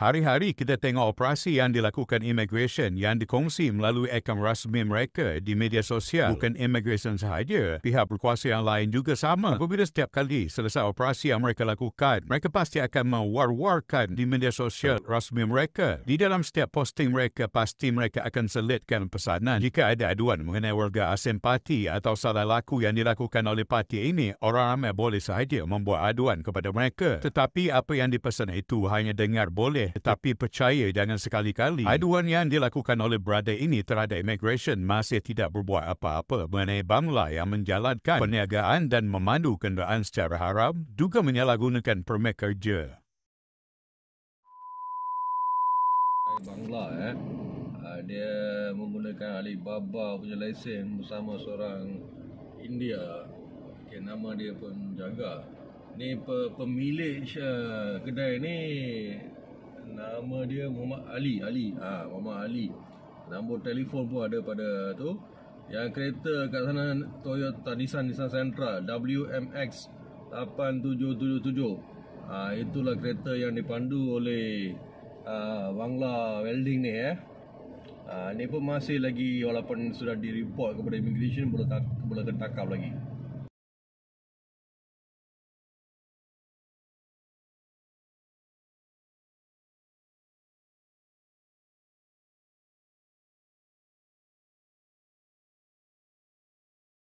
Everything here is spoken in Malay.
Hari-hari kita tengok operasi yang dilakukan immigration yang dikongsi melalui akaun rasmi mereka di media sosial. Bukan immigration sahaja, pihak berkuasa yang lain juga sama. Apabila setiap kali selesai operasi yang mereka lakukan, mereka pasti akan mewar-warkan di media sosial rasmi mereka. Di dalam setiap posting mereka, pasti mereka akan selitkan pesanan. Jika ada aduan mengenai warga asing parti atau salah laku yang dilakukan oleh parti ini, orang ramai boleh sahaja membuat aduan kepada mereka. Tetapi apa yang dipesan itu hanya dengar boleh tetapi percaya jangan sekali-kali aduan yang dilakukan oleh brother ini terhadap immigration masih tidak berbuat apa-apa mengenai bangla yang menjalankan perniagaan dan memandu kenderaan secara haram juga menyalahgunakan permit kerja. Bangla eh. Ah, dia menggunakan Alibaba punya lesen bersama seorang India okay, nama dia pun jaga ni pemilik eh, kedai ni nama dia Muhammad Ali Ali ah ha, Muhammad Ali nombor telefon pun ada pada tu yang kereta kat sana Toyota Nissan Nissan Sentra WMX 8777 ha, itulah kereta yang dipandu oleh uh, ha, Bangla Welding ni eh Uh, ni pun masih lagi walaupun sudah direport kepada immigration belum tak, tak tertangkap lagi.